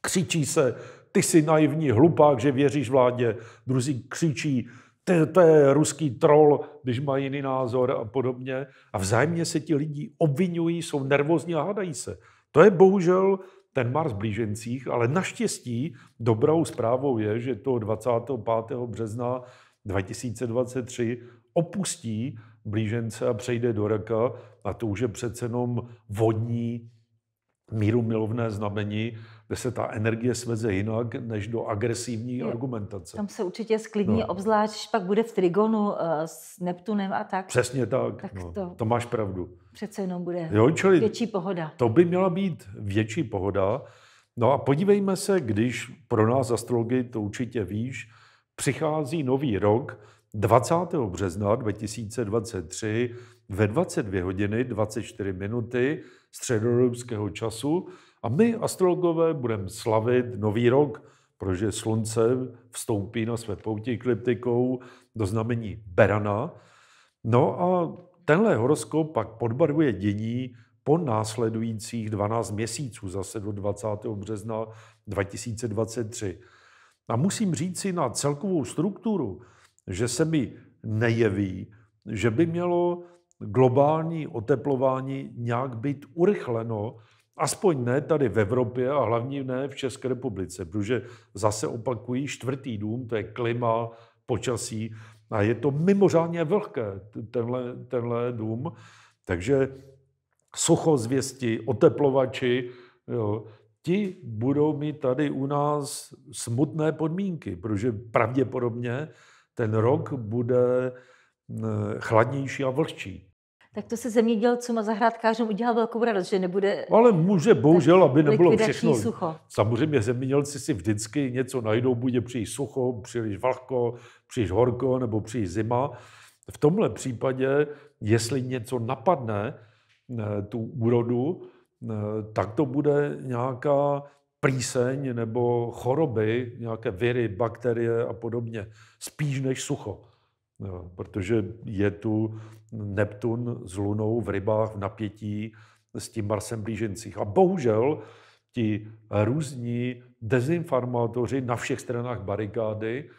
křičí se, ty jsi naivní hlupák, že věříš vládě, druzí křičí, to, to je ruský troll, když má jiný názor a podobně. A vzájemně se ti lidi obvinují, jsou nervózní a hádají se. To je bohužel ten Mars v blížencích, ale naštěstí dobrou zprávou je, že to 25. března 2023 opustí blížence a přejde do raka a to už je přece jenom vodní míru milovné znamení kde se ta energie sveze jinak, než do agresivní jo, argumentace. Tam se určitě sklidní, no. obzvlášť pak bude v trigonu uh, s Neptunem a tak. Přesně tak, tak no, to, to máš pravdu. Přece jenom bude jo, čili větší pohoda. To by měla být větší pohoda. No a podívejme se, když pro nás astrology, to určitě víš, přichází nový rok, 20. března 2023 ve 22 hodiny 24 minuty středoevropského času a my, astrologové, budeme slavit nový rok, protože slunce vstoupí na své pouti kliptikou do znamení Berana. No a tenhle horoskop pak podbarvuje dění po následujících 12 měsíců, zase do 20. března 2023. A musím říci na celkovou strukturu, že se mi nejeví, že by mělo globální oteplování nějak být urychleno Aspoň ne tady v Evropě a hlavně ne v České republice, protože zase opakují čtvrtý dům, to je klima, počasí a je to mimořádně vlhké, tenhle, tenhle dům. Takže zvěsti, oteplovači, jo, ti budou mít tady u nás smutné podmínky, protože pravděpodobně ten rok bude chladnější a vlhčí tak to se zemědělcům a zahrádkářům udělá velkou radost, že nebude... Ale může, bohužel, aby nebylo všechno. Sucho. Samozřejmě zemědělci si vždycky něco najdou, bude příliš sucho, příliš vlhko, příliš horko nebo příliš zima. V tomhle případě, jestli něco napadne eh, tu úrodu, eh, tak to bude nějaká plíseň nebo choroby, nějaké viry, bakterie a podobně, spíš než sucho. Jo, protože je tu Neptun s Lunou v rybách v napětí s tím Marsem blížencích. A bohužel ti různí dezinformátoři na všech stranách barikády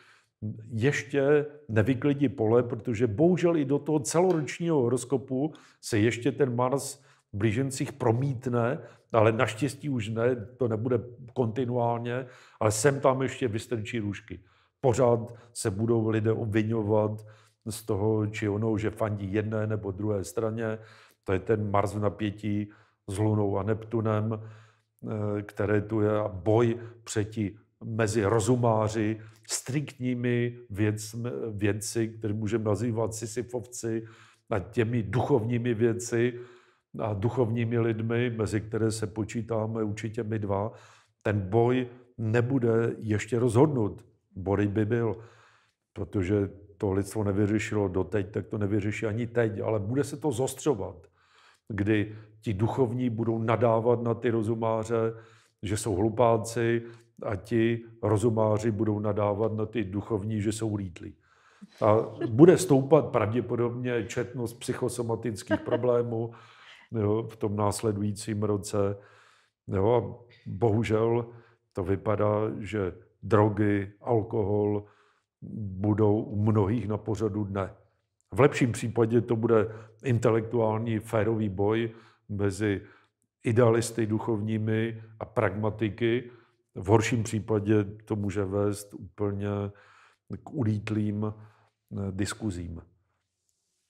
ještě nevyklidí pole, protože bohužel i do toho celoročního horoskopu se ještě ten Mars v blížencích promítne, ale naštěstí už ne, to nebude kontinuálně, ale sem tam ještě vystrčí růžky pořád se budou lidé obvinovat z toho či ono, že fandí jedné nebo druhé straně. To je ten Mars v napětí s Lunou a Neptunem, eh, které tu je a boj přeti mezi rozumáři, striktními věcmi, věci, které můžeme nazývat sisyfovci, a těmi duchovními věci a duchovními lidmi, mezi které se počítáme určitě my dva, ten boj nebude ještě rozhodnut. Bory by byl, protože to lidstvo nevyřešilo doteď, tak to nevyřeší ani teď, ale bude se to zostřovat, kdy ti duchovní budou nadávat na ty rozumáře, že jsou hlupáci a ti rozumáři budou nadávat na ty duchovní, že jsou lítlí. A bude stoupat pravděpodobně četnost psychosomatických problémů jo, v tom následujícím roce. Jo, a bohužel to vypadá, že drogy, alkohol budou u mnohých na pořadu dne. V lepším případě to bude intelektuální férový boj mezi idealisty duchovními a pragmatiky. V horším případě to může vést úplně k ulítlým eh, diskuzím.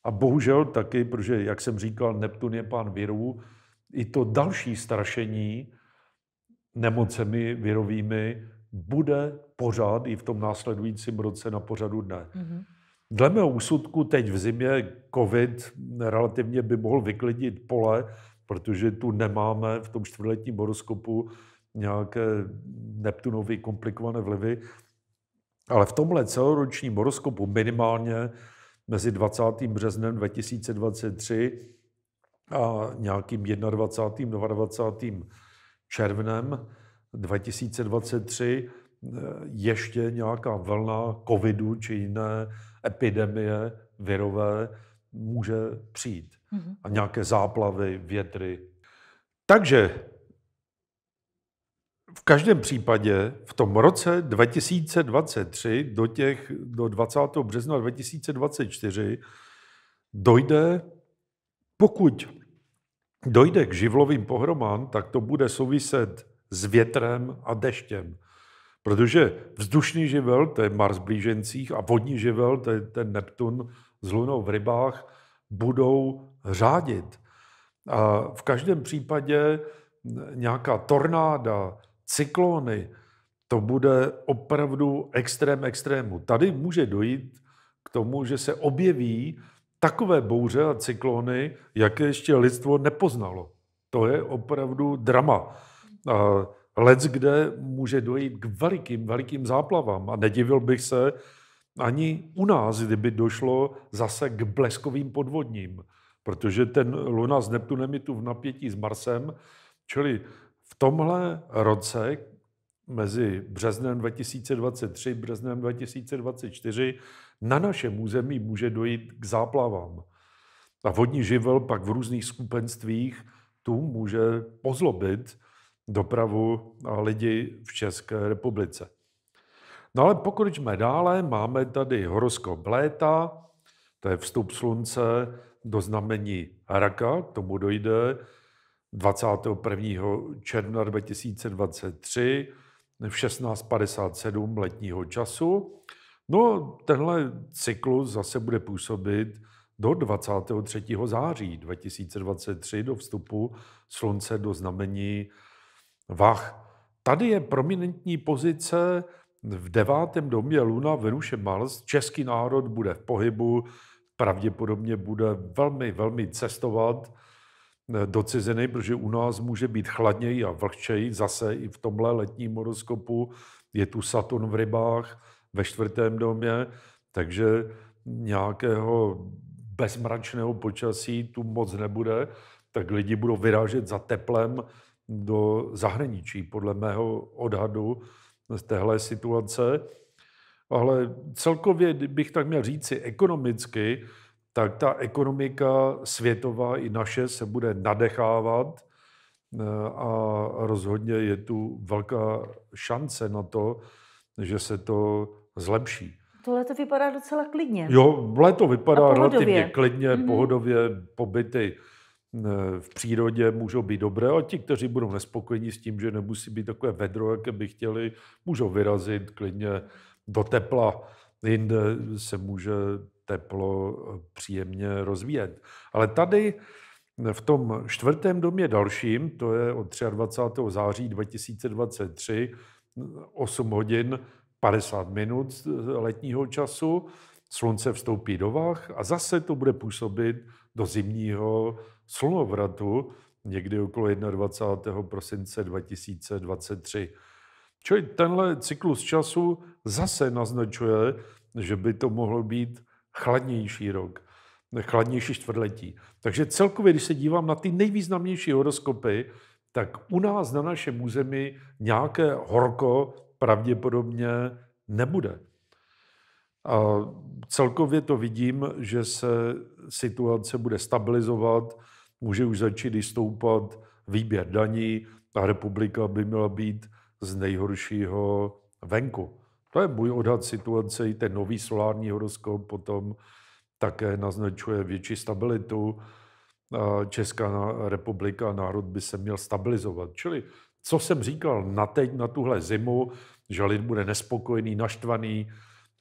A bohužel taky, protože, jak jsem říkal, Neptun je pán virů, i to další strašení nemocemi virovými bude pořád i v tom následujícím roce na pořadu dne. Mm-hmm. Dle mého úsudku teď v zimě covid relativně by mohl vyklidit pole, protože tu nemáme v tom čtvrtletním horoskopu nějaké Neptunovy komplikované vlivy, ale v tomhle celoročním horoskopu minimálně mezi 20. březnem 2023 a nějakým 21. 22. červnem 2023 eh, ještě nějaká vlna covidu či jiné epidemie virové může přijít. Mm-hmm. A nějaké záplavy, větry. Takže v každém případě v tom roce 2023 do, těch, do 20. března 2024 dojde, pokud dojde k živlovým pohromám, tak to bude souviset s větrem a deštěm. Protože vzdušný živel, to je Mars v blížencích, a vodní živel, to je ten Neptun s lunou v rybách, budou řádit. A v každém případě nějaká tornáda, cyklony, to bude opravdu extrém extrému. Tady může dojít k tomu, že se objeví takové bouře a cyklony, jaké ještě lidstvo nepoznalo. To je opravdu drama lec kde může dojít k velikým, velikým záplavám. A nedivil bych se ani u nás, kdyby došlo zase k bleskovým podvodním. Protože ten Luna s Neptunem je tu v napětí s Marsem, čili v tomhle roce mezi březnem 2023 a březnem 2024 na našem území může dojít k záplavám. A vodní živel pak v různých skupenstvích tu může pozlobit, dopravu a lidi v České republice. No ale pokud jsme dále, máme tady horoskop léta, to je vstup slunce do znamení raka, k tomu dojde 21. června 2023 v 16.57 letního času. No, tenhle cyklus zase bude působit do 23. září 2023 do vstupu slunce do znamení vah. tady je prominentní pozice v devátém domě Luna, Venuše Mars, český národ bude v pohybu, pravděpodobně bude velmi, velmi cestovat eh, do ciziny, protože u nás může být chladněji a vlhčeji, zase i v tomhle letním horoskopu je tu Saturn v rybách ve čtvrtém domě, takže nějakého bezmračného počasí tu moc nebude, tak lidi budou vyrážet za teplem, do zahraničí, podle mého odhadu z téhle situace. Ale celkově bych tak měl říci ekonomicky, tak ta ekonomika světová i naše se bude nadechávat eh, a rozhodně je tu velká šance na to, že se to zlepší. To léto vypadá docela klidně. Jo, léto vypadá relativně klidně, mm-hmm. pohodově, pobyty Eh, v přírodě můžou být dobré, ale ti, kteří budou nespokojení s tím, že nemusí být takové vedro, jaké by chtěli, můžou vyrazit klidně do tepla. Jinde se může teplo eh, příjemně rozvíjet. Ale tady eh, v tom čtvrtém domě dalším, to je od 23. září 2023, 8 hodin 50 minut letního času, slunce vstoupí do vah a zase to bude působit do zimního slonovratu někdy okolo 21. prosince 2023. Čili tenhle cyklus času zase naznačuje, že by to mohlo být chladnější rok, chladnější čtvrtletí. Takže celkově, když se dívám na ty nejvýznamnější horoskopy, tak u nás na našem území nějaké horko pravděpodobně nebude. A celkově to vidím, že se situace bude stabilizovat může už začít i stoupat výběr daní a republika by měla být z nejhoršího venku. To je můj odhad situace. I ten nový solární horoskop potom také naznačuje větší stabilitu. Česká republika a národ by se měl stabilizovat. Čili co jsem říkal na teď, na tuhle zimu, že lid bude nespokojený, naštvaný,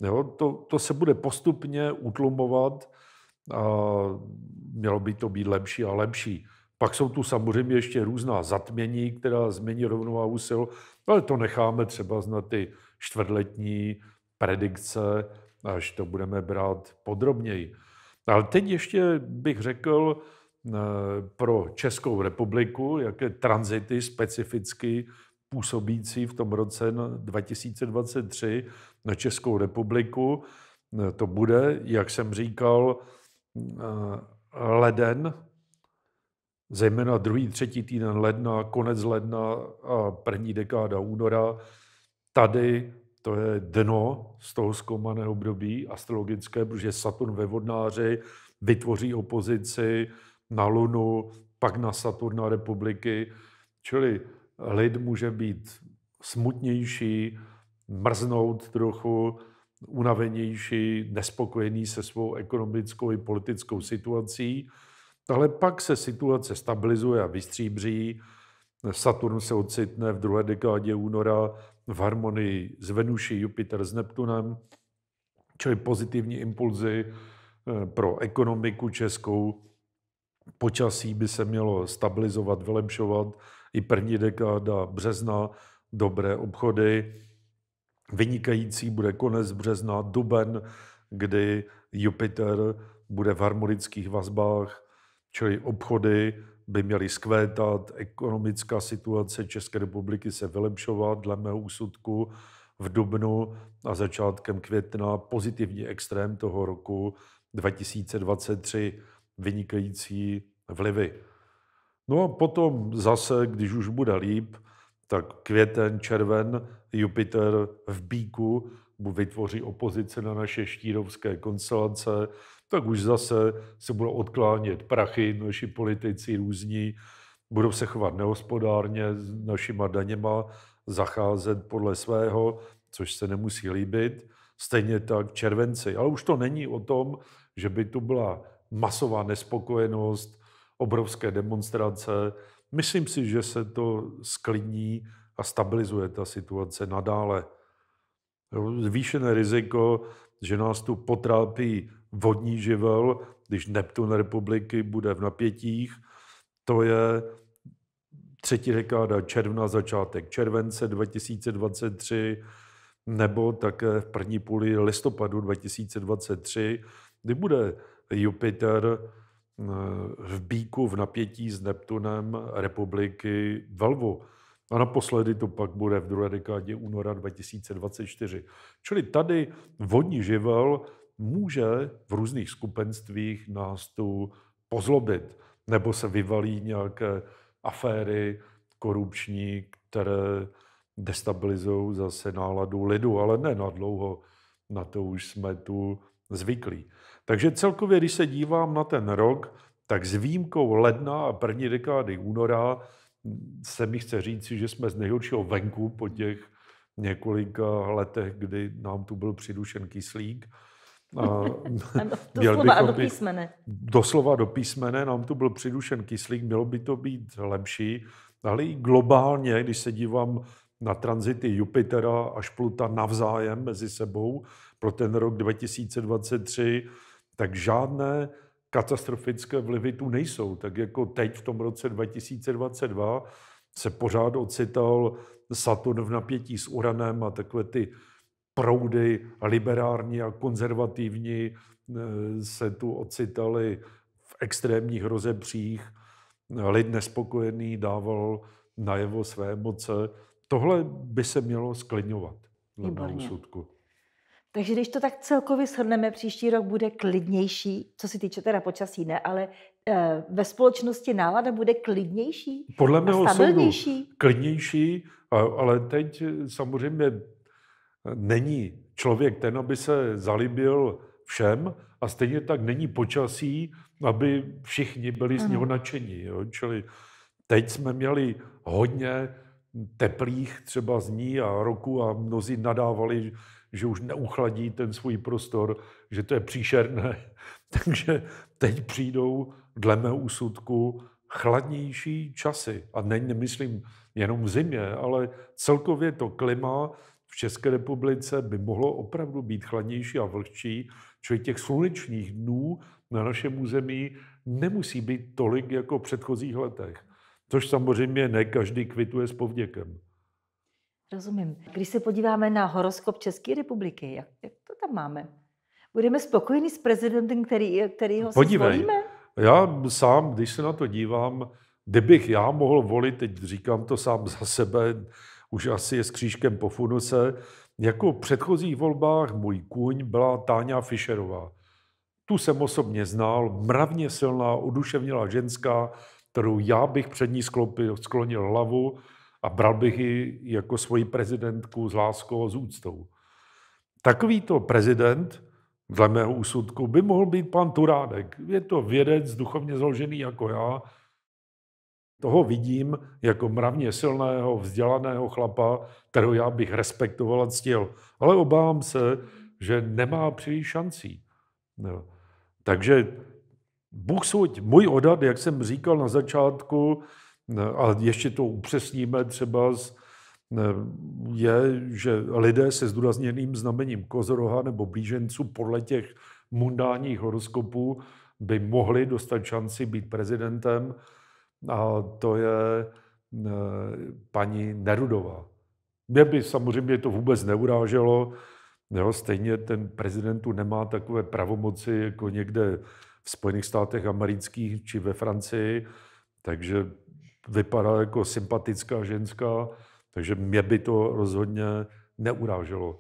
jo, to, to se bude postupně utlumovat mělo by to být lepší a lepší. Pak jsou tu samozřejmě ještě různá zatmění, která změní rovnováhu sil, ale to necháme třeba na ty čtvrtletní predikce, až to budeme brát podrobněji. Ale teď ještě bych řekl eh, pro Českou republiku, jaké tranzity specificky působící v tom roce 2023 na Českou republiku. Eh, to bude, jak jsem říkal, Eh, leden, zejména druhý, třetí týden ledna, konec ledna a první dekáda února, tady to je dno z toho zkoumaného období astrologické, protože Saturn ve vodnáři vytvoří opozici na Lunu, pak na Saturna republiky, čili lid může být smutnější, mrznout trochu, unavenější, nespokojený se svou ekonomickou i politickou situací, ale pak se situace stabilizuje a vystříbří. Saturn se ocitne v druhé dekádě února v harmonii s Venuší, Jupiter s Neptunem, čili pozitivní impulzy eh, pro ekonomiku českou. Počasí by se mělo stabilizovat, vylepšovat. I první dekáda března dobré obchody Vynikající bude konec března, duben, kdy Jupiter bude v harmonických vazbách, čili obchody by měly skvétat, ekonomická situace České republiky se vylepšovat, dle mého úsudku, v dubnu a začátkem května pozitivní extrém toho roku 2023 vynikající vlivy. No a potom zase, když už bude líp, tak květen, červen, Jupiter v bíku vytvoří opozice na naše štírovské konstelace, tak už zase se budou odklánět prachy, naši politici různí, budou se chovat nehospodárně s našima daněma, zacházet podle svého, což se nemusí líbit. Stejně tak červenci. Ale už to není o tom, že by tu byla masová nespokojenost, obrovské demonstrace, Myslím si, že se to sklidní a stabilizuje ta situace nadále. Zvýšené riziko, že nás tu potrápí vodní živel, když Neptun republiky bude v napětích, to je třetí dekáda června, začátek července 2023, nebo také v první půli listopadu 2023, kdy bude Jupiter Eh, v bíku, v napětí s Neptunem republiky Velvu. A naposledy to pak bude v druhé dekádě února 2024. Čili tady vodní živel může v různých skupenstvích nás tu pozlobit, nebo se vyvalí nějaké aféry korupční, které destabilizují zase náladu lidu, ale ne na dlouho, na to už jsme tu zvyklí. Takže celkově, když se dívám na ten rok, tak s výjimkou ledna a první dekády února se mi chce říci, že jsme z nejhoršího venku po těch několika letech, kdy nám tu byl přidušen kyslík. A [LAUGHS] doslova do písmene. Doslova do písmene nám tu byl přidušen kyslík, mělo by to být lepší, ale i globálně, když se dívám na tranzity Jupitera až Pluta navzájem mezi sebou pro ten rok 2023, tak žádné katastrofické vlivy tu nejsou. Tak jako teď v tom roce 2022 se pořád ocital Saturn v napětí s Uranem a takové ty proudy liberární a konzervativní eh, se tu ocitali v extrémních rozepřích. Lid nespokojený dával najevo své emoce. Tohle by se mělo sklidňovat, Výborně. mého takže když to tak celkově shrneme, příští rok bude klidnější, co se týče teda počasí, ne, ale e, ve společnosti nálada bude klidnější Podle mého stabilnější. Soudu klidnější, ale teď samozřejmě není člověk ten, aby se zalíbil všem a stejně tak není počasí, aby všichni byli z mhm. něho nadšení. Jo? Čili teď jsme měli hodně teplých třeba zní a roku a mnozí nadávali, že už neuchladí ten svůj prostor, že to je příšerné. [LAUGHS] Takže teď přijdou, dle mého úsudku, chladnější časy. A ne, nemyslím jenom v zimě, ale celkově to klima v České republice by mohlo opravdu být chladnější a vlhčí, čili těch slunečních dnů na našem území nemusí být tolik jako v předchozích letech. Což samozřejmě ne každý kvituje s povděkem. Rozumím. Když se podíváme na horoskop České republiky, jak, jak to tam máme? Budeme spokojeni s prezidentem, který, který ho Podívej, zvolíme? Já sám, když se na to dívám, kdybych já mohl volit, teď říkám to sám za sebe, už asi je s křížkem po funuse, jako v předchozích volbách můj kůň byla Táňa Fischerová. Tu jsem osobně znal, mravně silná, oduševnila ženská, kterou já bych před ní sklonil hlavu, a bral bych ji jako svoji prezidentku s láskou a s úctou. Takovýto prezident, dle mého úsudku, by mohl být pan Turádek. Je to vědec, duchovně založený jako já. Toho vidím jako mravně silného, vzdělaného chlapa, kterého já bych respektoval a ctil. Ale obávám se, že nemá příliš šancí. No. Takže Bůh suď, můj odhad, jak jsem říkal na začátku, a ještě to upřesníme třeba z, je, že lidé se zdůrazněným znamením kozoroha nebo blíženců podle těch mundánních horoskopů by mohli dostat šanci být prezidentem a to je paní Nerudová. Mě by samozřejmě to vůbec neuráželo, jo, stejně ten prezident tu nemá takové pravomoci jako někde v Spojených státech amerických či ve Francii, takže vypadá jako sympatická ženská, takže mě by to rozhodně neuráželo.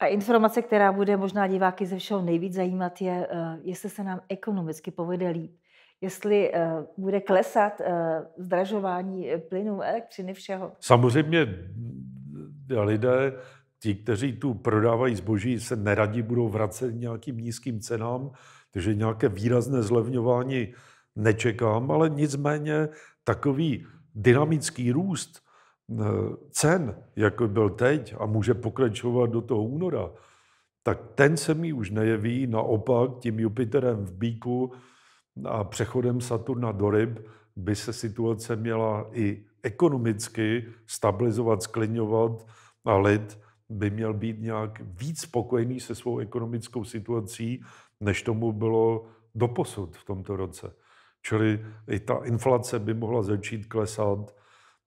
A informace, která bude možná diváky ze všeho nejvíc zajímat, je, eh, jestli se nám ekonomicky povede líp. Jestli eh, bude klesat eh, zdražování plynů, elektřiny, všeho. Samozřejmě lidé, ti, kteří tu prodávají zboží, se neradi budou vracet nějakým nízkým cenám, takže nějaké výrazné zlevňování nečekám, ale nicméně takový dynamický růst eh, cen, jako byl teď a může pokračovat do toho února, tak ten se mi už nejeví, naopak tím Jupiterem v bíku a přechodem Saturna do ryb by se situace měla i ekonomicky stabilizovat, sklidňovat a lid by měl být nějak víc spokojený se svou ekonomickou situací, než tomu bylo doposud v tomto roce. Čili i ta inflace by mohla začít klesat,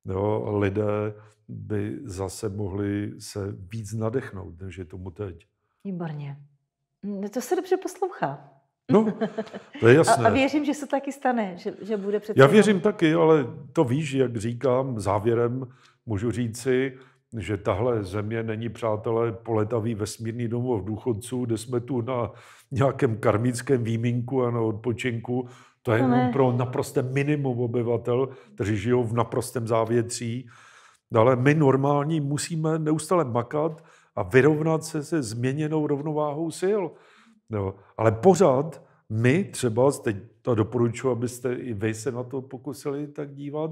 jo, lidé by zase mohli se víc nadechnout, než je tomu teď. Výborně. No to se dobře poslouchá. No, to je jasné. A, a věřím, že se taky stane, že, že bude přece... Já věřím taky, ale to víš, jak říkám, závěrem můžu říci, že tahle země není, přátelé, poletavý vesmírný domov důchodců, kde jsme tu na nějakém karmickém výminku a na odpočinku to je jenom pro naprosté minimum obyvatel, kteří žijou v naprostém závětří. No ale my normální musíme neustále makat a vyrovnat se se změněnou rovnováhou sil. No, Ale pořád my třeba, teď to doporučuji, abyste i vy se na to pokusili tak dívat,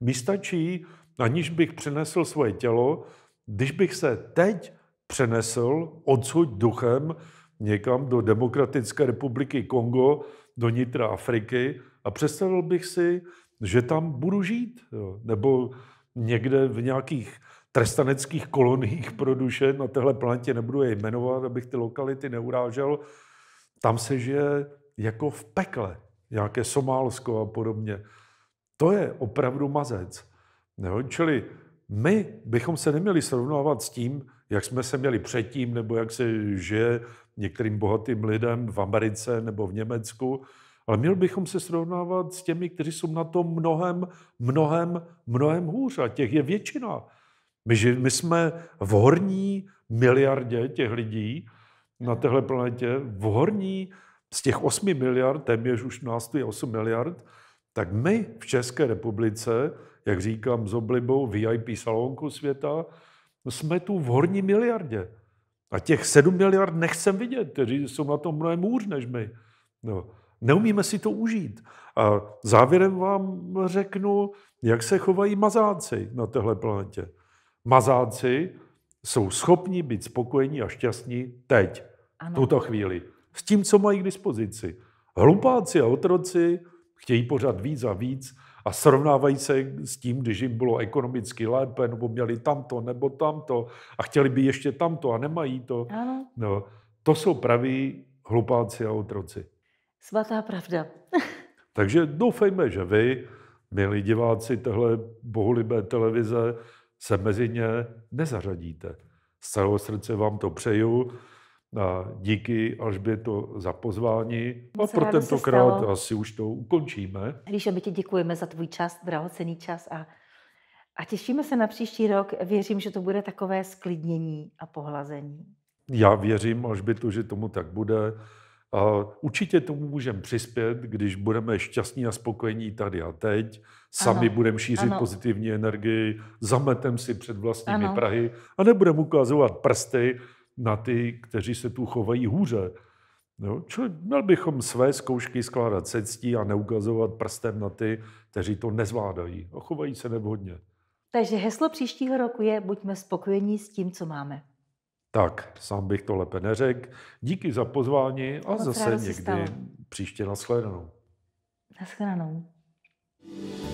mi stačí, aniž bych přenesl svoje tělo, když bych se teď přenesl odsud duchem někam do Demokratické republiky Kongo, do nitra Afriky a představil bych si, že tam budu žít. Jo. Nebo někde v nějakých trestaneckých koloniích pro duše na téhle planetě, nebudu je jmenovat, abych ty lokality neurážel, tam se žije jako v pekle, nějaké Somálsko a podobně. To je opravdu mazec. Jo? Čili my bychom se neměli srovnávat s tím, jak jsme se měli předtím, nebo jak se žije některým bohatým lidem v Americe nebo v Německu, ale měl bychom se srovnávat s těmi, kteří jsou na tom mnohem, mnohem, mnohem hůř. A těch je většina. My, my jsme v horní miliardě těch lidí na téhle planetě, v horní z těch 8 miliard, téměř už nás tu je 8 miliard, tak my v České republice, jak říkám s oblibou VIP salonku světa, jsme tu v horní miliardě. A těch 7 miliard nechcem vidět, kteří jsou na tom mnohem hůř než my. No. Neumíme si to užít. A závěrem vám řeknu, jak se chovají mazáci na téhle planetě. Mazáci jsou schopni být spokojení a šťastní teď, ano. tuto chvíli, s tím, co mají k dispozici. Hlupáci a otroci chtějí pořád víc a víc a srovnávají se s tím, když jim bylo ekonomicky lépe, nebo měli tamto, nebo tamto a chtěli by ještě tamto a nemají to. No, to jsou praví hlupáci a otroci. Svatá pravda. [LAUGHS] Takže doufejme, že vy, milí diváci téhle bohulibé televize, se mezi ně nezařadíte. Z celého srdce vám to přeju. Díky Alžběto za pozvání. A pro tentokrát asi už to ukončíme. Když my ti děkujeme za tvůj čas, drahocený čas a, a těšíme se na příští rok. Věřím, že to bude takové sklidnění a pohlazení. Já věřím, Alžběto, že tomu tak bude. A určitě tomu můžeme přispět, když budeme šťastní a spokojení tady a teď. Sami ano, budeme šířit ano. pozitivní energii, zametem si před vlastními ano. Prahy a nebudeme ukazovat prsty na ty, kteří se tu chovají hůře. Jo? Čili měl bychom své zkoušky skládat se ctí a neukazovat prstem na ty, kteří to nezvládají a chovají se nevhodně. Takže heslo příštího roku je buďme spokojení s tím, co máme. Tak, sám bych to lépe neřekl. Díky za pozvání a Moc zase někdy příště nashledanou. Nashledanou. thank you